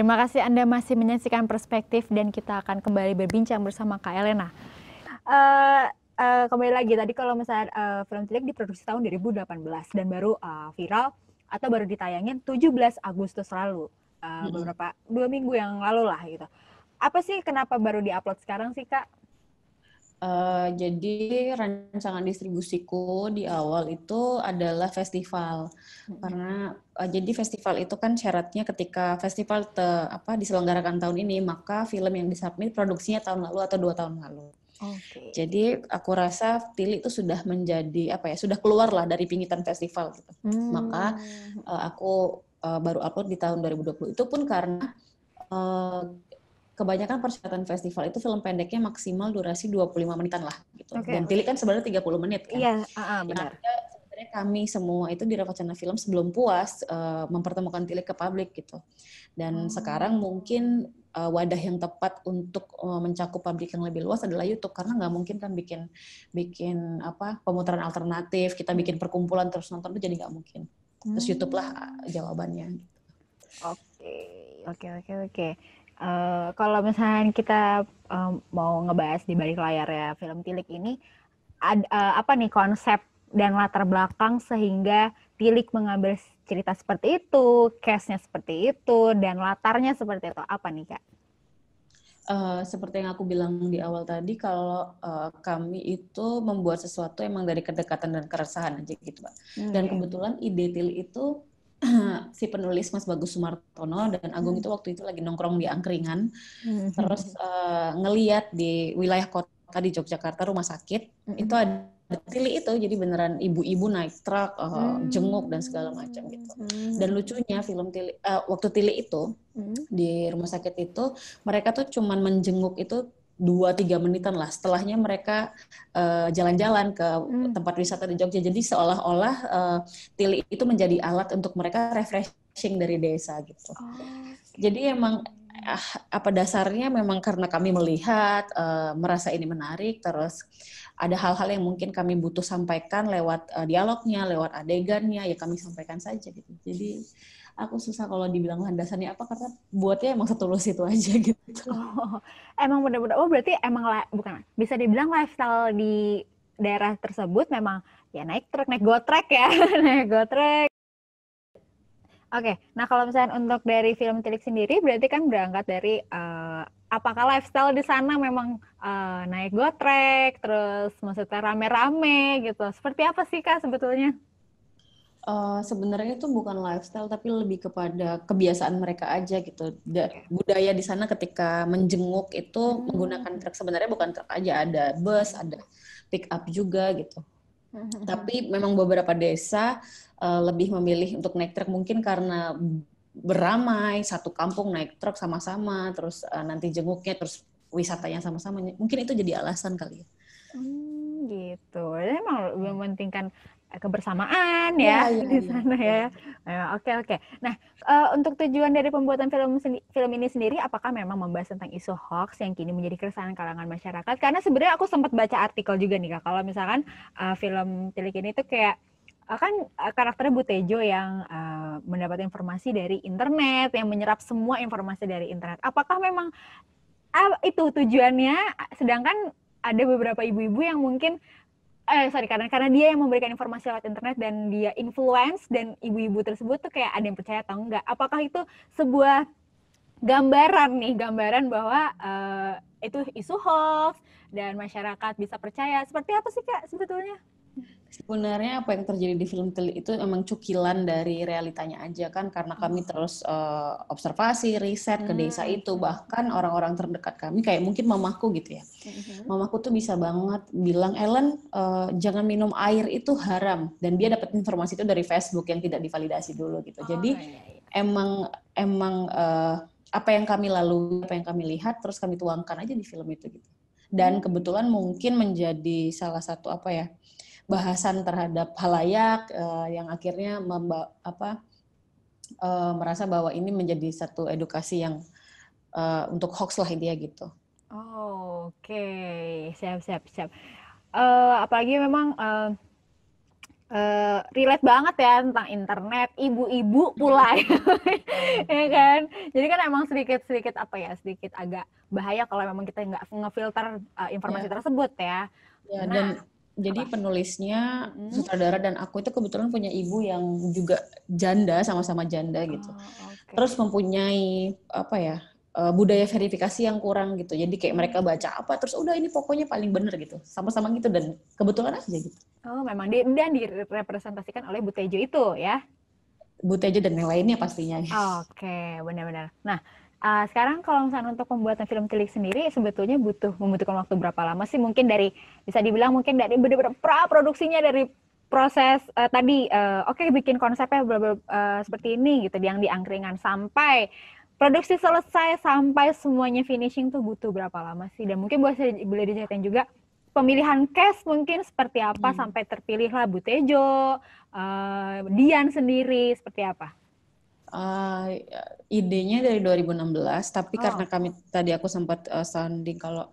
Terima kasih Anda masih menyaksikan perspektif dan kita akan kembali berbincang bersama Kak Elena. Uh, uh, kembali lagi tadi kalau misalnya uh, film Cilik diproduksi tahun 2018 dan baru uh, viral atau baru ditayangin 17 Agustus lalu. Uh, hmm. beberapa dua minggu yang lalu lah gitu. Apa sih kenapa baru diupload sekarang sih Kak? jadi rancangan distribusiku di awal itu adalah festival hmm. karena uh, jadi festival itu kan syaratnya ketika festival te, apa diselenggarakan tahun ini maka film yang disubmit produksinya tahun lalu atau dua tahun lalu. Okay. Jadi aku rasa Tili itu sudah menjadi apa ya sudah keluar lah dari pingitan festival gitu. Hmm. Maka uh, aku uh, baru upload di tahun 2020 itu pun karena uh, kebanyakan persyaratan festival itu film pendeknya maksimal durasi 25 menitan lah gitu. Okay. Dan Tilik kan sebenarnya 30 menit kan. Iya, yeah, uh, benar. sebenarnya kami semua itu di Revacana Film sebelum puas uh, mempertemukan Tilik ke publik gitu. Dan hmm. sekarang mungkin uh, wadah yang tepat untuk uh, mencakup publik yang lebih luas adalah YouTube karena nggak mungkin kan bikin bikin apa pemutaran alternatif, kita bikin perkumpulan terus nonton itu jadi nggak mungkin. Terus hmm. YouTube lah hmm. jawabannya gitu. Oke, okay. oke okay, oke okay, oke. Eh, kalau misalnya kita um, mau ngebahas di balik layar ya film Tilik ini, ad, uh, apa nih konsep dan latar belakang sehingga Tilik mengambil cerita seperti itu, case-nya seperti itu, dan latarnya seperti itu apa nih kak? Uh, seperti yang aku bilang di awal tadi, kalau uh, kami itu membuat sesuatu emang dari kedekatan dan keresahan aja gitu, Pak. Okay. Hmm, dan iya. kebetulan ide Tilik itu si penulis Mas Bagus Sumartono dan Agung hmm. itu waktu itu lagi nongkrong di angkringan hmm. terus uh, ngeliat di wilayah kota di Yogyakarta rumah sakit hmm. itu ada Tili itu jadi beneran ibu-ibu naik truk uh, hmm. jenguk dan segala macam gitu hmm. dan lucunya film Tili uh, waktu Tili itu hmm. di rumah sakit itu mereka tuh cuman menjenguk itu dua tiga menitan lah setelahnya mereka eh, jalan-jalan uh, ke hmm. tempat wisata di Jogja jadi seolah-olah uh, tili itu menjadi alat untuk mereka refreshing dari desa gitu oh. jadi emang Ah, apa dasarnya memang karena kami melihat uh, merasa ini menarik terus ada hal-hal yang mungkin kami butuh sampaikan lewat uh, dialognya lewat adegannya ya kami sampaikan saja gitu jadi aku susah kalau dibilang landasannya apa karena buatnya emang setulus itu aja gitu oh, emang benar-benar oh berarti emang bukan bisa dibilang lifestyle di daerah tersebut memang ya naik truk naik gotrek ya naik gotrek Oke, okay. nah kalau misalnya untuk dari film Tilik sendiri berarti kan berangkat dari uh, apakah lifestyle di sana memang uh, naik gotrek, terus maksudnya rame-rame gitu. Seperti apa sih Kak sebetulnya? Uh, sebenarnya itu bukan lifestyle tapi lebih kepada kebiasaan mereka aja gitu. Da budaya di sana ketika menjenguk itu hmm. menggunakan truk sebenarnya bukan truk aja, ada bus, ada pick up juga gitu. Tapi memang beberapa desa uh, lebih memilih untuk naik truk mungkin karena beramai satu kampung naik truk sama-sama terus uh, nanti jenguknya terus wisatanya sama-sama mungkin itu jadi alasan kali ya. Hmm, gitu. Jadi emang hmm. mementingkan kebersamaan iya, ya, ya, ya di iya. sana ya. Iya. Nah, oke ya. oke. Okay, okay. Nah uh, untuk tujuan dari pembuatan film film ini sendiri, apakah memang membahas tentang isu hoax yang kini menjadi keresahan kalangan masyarakat? Karena sebenarnya aku sempat baca artikel juga nih kak, kalau misalkan uh, film Tilik ini tuh kayak eh, kan karakternya Butejo yang uh, mendapat informasi dari internet, yang menyerap semua informasi dari internet. Apakah memang uh, itu tujuannya? Sedangkan ada beberapa ibu-ibu yang mungkin eh sorry karena karena dia yang memberikan informasi lewat internet dan dia influence dan ibu-ibu tersebut tuh kayak ada yang percaya atau enggak apakah itu sebuah gambaran nih gambaran bahwa uh, itu isu hoax dan masyarakat bisa percaya seperti apa sih kak sebetulnya sebenarnya apa yang terjadi di film Tilly itu emang cukilan dari realitanya aja kan karena kami hmm. terus uh, observasi riset ke hmm, desa itu bahkan orang-orang terdekat kami kayak mungkin mamaku gitu ya hmm. mamaku tuh bisa banget bilang Ellen uh, jangan minum air itu haram dan dia dapat informasi itu dari Facebook yang tidak divalidasi dulu gitu jadi oh, iya, iya. emang emang uh, apa yang kami lalu apa yang kami lihat terus kami tuangkan aja di film itu gitu dan kebetulan mungkin menjadi salah satu apa ya bahasan terhadap halayak uh, yang akhirnya memba apa uh, merasa bahwa ini menjadi satu edukasi yang uh, untuk hoax lah dia gitu. Oh, Oke, okay. siap siap siap. Uh, apalagi memang uh, uh, relate banget ya tentang internet, ibu-ibu pula ya. kan. Jadi kan emang sedikit-sedikit apa ya, sedikit agak bahaya kalau memang kita nggak ngefilter uh, informasi yeah. tersebut ya. Ya, nah, dan jadi Apa? penulisnya hmm. sutradara dan aku itu kebetulan punya ibu yang juga janda sama-sama janda gitu oh, okay. terus mempunyai apa ya eh, budaya verifikasi yang kurang gitu jadi kayak mereka hmm. baca apa terus udah ini pokoknya paling bener gitu sama-sama gitu dan kebetulan aja gitu oh memang di, dan direpresentasikan oleh Bu itu ya Bu dan yang lainnya pastinya oke okay, benar-benar nah Uh, sekarang kalau misalnya untuk pembuatan film cilik sendiri sebetulnya butuh membutuhkan waktu berapa lama sih mungkin dari bisa dibilang mungkin dari benar-benar pra produksinya dari proses uh, tadi uh, oke okay, bikin konsepnya -bl -bl, uh, eh, seperti ini gitu yang diangkringan sampai produksi selesai sampai semuanya finishing tuh butuh berapa lama sih dan mungkin boleh boleh diceritain juga pemilihan cast mungkin seperti apa hmm. sampai terpilihlah Butejo uh, Dian sendiri seperti apa? uh, idenya dari 2016 tapi oh. karena kami tadi aku sempat uh, sounding kalau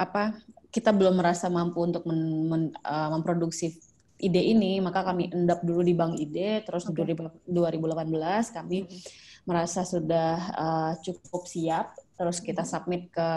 apa kita belum merasa mampu untuk men, men, uh, memproduksi ide ini maka kami endap dulu di bank ide terus okay. 2018 kami mm -hmm. merasa sudah uh, cukup siap terus kita submit ke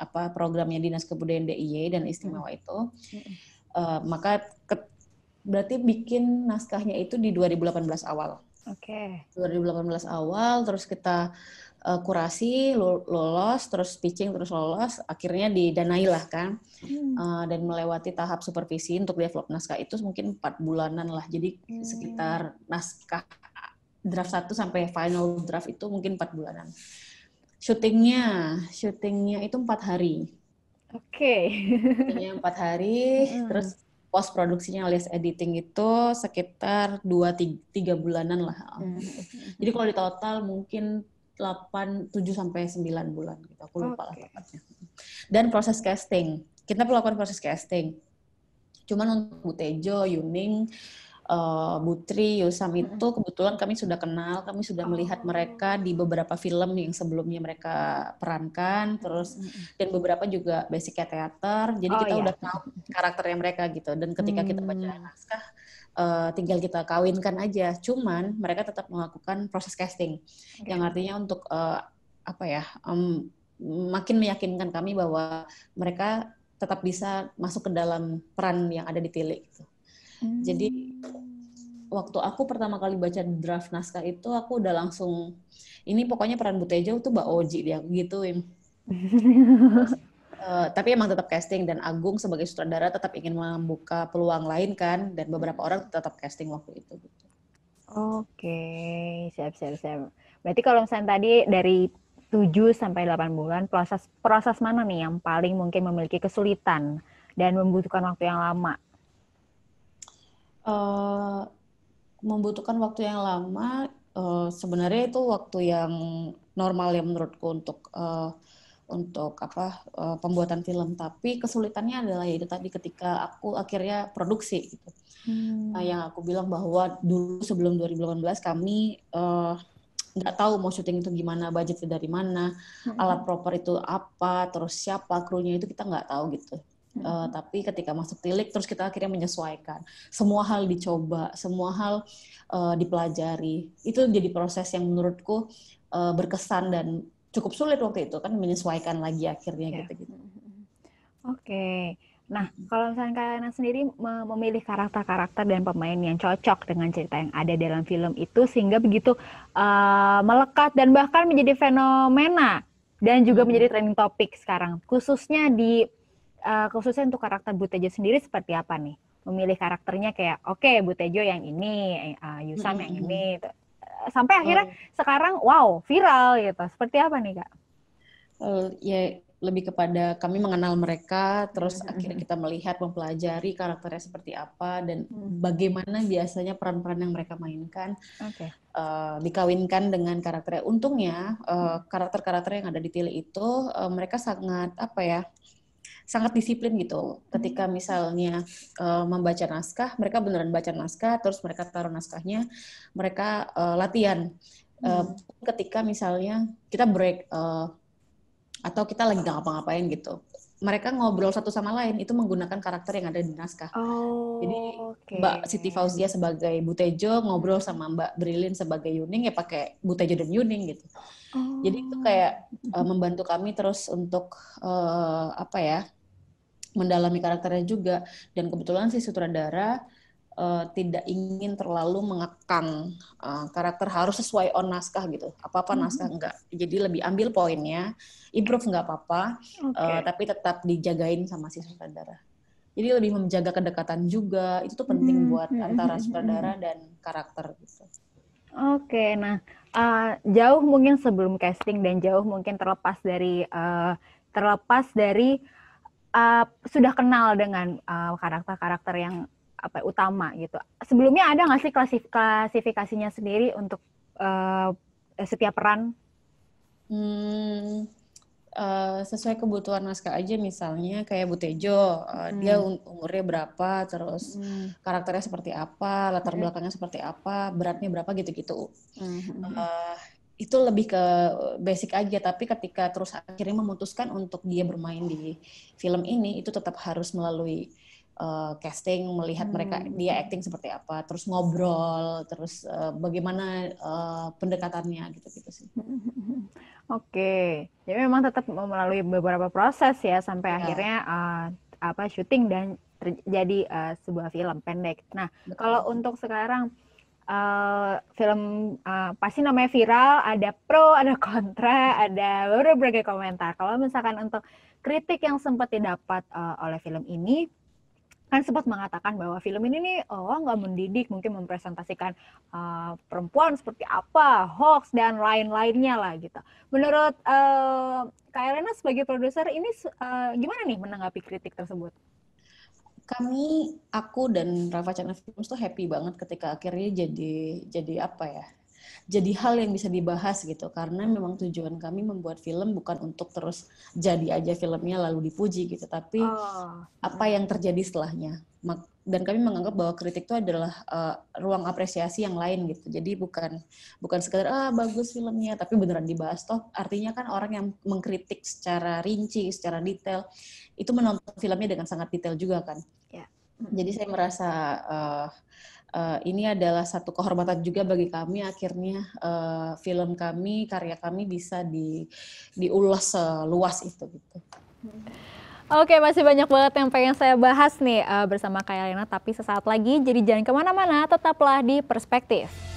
apa programnya Dinas Kebudayaan DIY dan istimewa mm -hmm. itu uh, maka ke, berarti bikin naskahnya itu di 2018 awal Oke. Okay. 2018 awal terus kita uh, kurasi lolos terus pitching terus lolos akhirnya didanai lah kan hmm. uh, dan melewati tahap supervisi untuk develop naskah itu mungkin empat bulanan lah jadi hmm. sekitar naskah draft 1 sampai final draft itu mungkin empat bulanan Shootingnya, shootingnya itu empat hari oke okay. empat hari hmm. terus post produksinya alias editing itu sekitar 2 3 bulanan lah. Hmm. Jadi kalau di total mungkin 8 7 sampai 9 bulan gitu. Aku lupa okay. lah tepatnya. Dan proses casting. Kita melakukan proses casting. Cuman untuk Bu Yuning, uh, Butri, Yusam itu kebetulan kami sudah kenal, kami sudah melihat oh. mereka di beberapa film yang sebelumnya mereka perankan, terus dan beberapa juga basic teater, jadi oh, kita iya. udah tahu karakternya mereka gitu. Dan ketika hmm. kita baca hmm. naskah, eh, tinggal kita kawinkan aja. Cuman mereka tetap melakukan proses casting, okay. yang artinya untuk eh, apa ya? makin meyakinkan kami bahwa mereka tetap bisa masuk ke dalam peran yang ada di Tilik. gitu. Hmm. Jadi waktu aku pertama kali baca draft naskah itu aku udah langsung ini pokoknya peran Butejo tuh Mbak Oji dia gituin. Uh, tapi emang tetap casting dan Agung sebagai sutradara tetap ingin membuka peluang lain kan dan beberapa orang tetap casting waktu itu. Gitu. Oke, okay. siap siap siap. Berarti kalau misalnya tadi dari 7 sampai 8 bulan proses proses mana nih yang paling mungkin memiliki kesulitan dan membutuhkan waktu yang lama? Uh, membutuhkan waktu yang lama uh, sebenarnya itu waktu yang normal ya menurutku untuk uh, untuk apa uh, pembuatan film tapi kesulitannya adalah ya itu tadi ketika aku akhirnya produksi gitu hmm. nah, yang aku bilang bahwa dulu sebelum 2018 kami nggak tahu mau syuting itu gimana budgetnya dari mana hmm. alat proper itu apa terus siapa krunya itu kita nggak tahu gitu Eh, tapi ketika masuk tilik terus kita akhirnya menyesuaikan semua hal dicoba semua hal uh, dipelajari itu jadi proses yang menurutku uh, berkesan dan cukup sulit waktu itu kan menyesuaikan lagi akhirnya yeah. gitu gitu oke okay. nah kalau misalnya kalian sendiri memilih karakter-karakter dan pemain yang cocok dengan cerita yang ada dalam film itu sehingga begitu uh, melekat dan bahkan menjadi fenomena dan juga menjadi trending topik sekarang khususnya di uh, khususnya untuk karakter Butejo sendiri seperti apa nih? Memilih karakternya kayak oke okay, Butejo yang ini, uh, Yusam yang ini, gitu. eh, sampai akhirnya oh. sekarang wow viral gitu. Seperti apa nih kak? Uh, ya lebih kepada kami mengenal mereka, terus hmm akhirnya kita melihat, mempelajari karakternya seperti apa dan hmm bagaimana biasanya peran-peran yang mereka mainkan okay. uh, dikawinkan dengan karakternya. Untungnya karakter karakter-karakter yang ada di Tile itu uh, mereka sangat apa ya sangat disiplin gitu. Ketika misalnya uh, membaca naskah, mereka beneran baca naskah, terus mereka taruh naskahnya, mereka uh, latihan. Uh, hmm. Ketika misalnya kita break uh, atau kita lagi nggak ngapa-ngapain gitu, mereka ngobrol satu sama lain itu menggunakan karakter yang ada di naskah. Oh, Jadi okay. Mbak Siti Fauzia sebagai Butejo ngobrol sama Mbak Brilin sebagai Yuning ya pakai Butejo dan Yuning gitu. Oh. Jadi itu oh. kayak uh, membantu kami terus untuk uh, apa ya? mendalami karakternya juga dan kebetulan si sutradara uh, tidak ingin terlalu mengekang uh, karakter harus sesuai on naskah gitu apa apa -hmm. naskah enggak jadi lebih ambil poinnya improve nggak apa-apa okay. uh, eh, tapi tetap dijagain sama si sutradara jadi lebih menjaga kedekatan juga itu tuh penting -hmm. buat mm-hmm. antara mm-hmm. sutradara dan karakter gitu Oke, okay, nah uh, jauh mungkin sebelum casting dan jauh mungkin terlepas dari uh, terlepas dari uh, sudah kenal dengan eh, karakter-karakter uh, yang apa utama gitu. Sebelumnya ada nggak sih klasif klasifikasinya sendiri untuk uh, setiap peran? Hmm, uh, sesuai kebutuhan naskah aja misalnya kayak Butejo uh, hmm. dia umurnya berapa, terus hmm. karakternya seperti apa, latar belakangnya seperti apa, beratnya berapa gitu-gitu. Hmm. Uh, itu lebih ke eh, basic aja tapi ketika terus akhirnya memutuskan untuk dia bermain di film ini itu tetap harus melalui uh, casting melihat hmm. mereka dia acting seperti apa terus ngobrol terus uh, bagaimana uh, pendekatannya gitu gitu sih oke jadi memang tetap melalui beberapa proses ya sampai ya. akhirnya uh, apa syuting dan terjadi uh, sebuah film pendek nah Betul. kalau untuk sekarang uh, film uh, eh, pasti namanya viral, ada pro, ada kontra, ada berbagai komentar. Kalau misalkan untuk kritik yang sempat didapat uh, oleh film ini, kan sempat mengatakan bahwa film ini nih oh nggak mendidik mungkin mempresentasikan uh, perempuan seperti apa hoax dan lain-lainnya lah gitu menurut uh, Kak Elena sebagai produser ini uh, gimana nih menanggapi kritik tersebut? kami aku dan Rafa Channel Films tuh happy banget ketika akhirnya jadi jadi apa ya jadi hal yang bisa dibahas gitu karena memang tujuan kami membuat film bukan untuk terus jadi aja filmnya lalu dipuji gitu tapi oh. apa yang terjadi setelahnya dan kami menganggap bahwa kritik itu adalah uh, ruang apresiasi yang lain gitu. Jadi bukan bukan sekedar ah bagus filmnya, tapi beneran dibahas toh. Artinya kan orang yang mengkritik secara rinci, secara detail itu menonton filmnya dengan sangat detail juga kan. Ya. Jadi saya merasa uh, uh, ini adalah satu kehormatan juga bagi kami akhirnya uh, film kami, karya kami bisa di diulas seluas itu gitu. Hmm. Oke, masih banyak banget yang pengen saya bahas nih uh, bersama Kak Elena, tapi sesaat lagi, jadi jangan kemana-mana, tetaplah di Perspektif.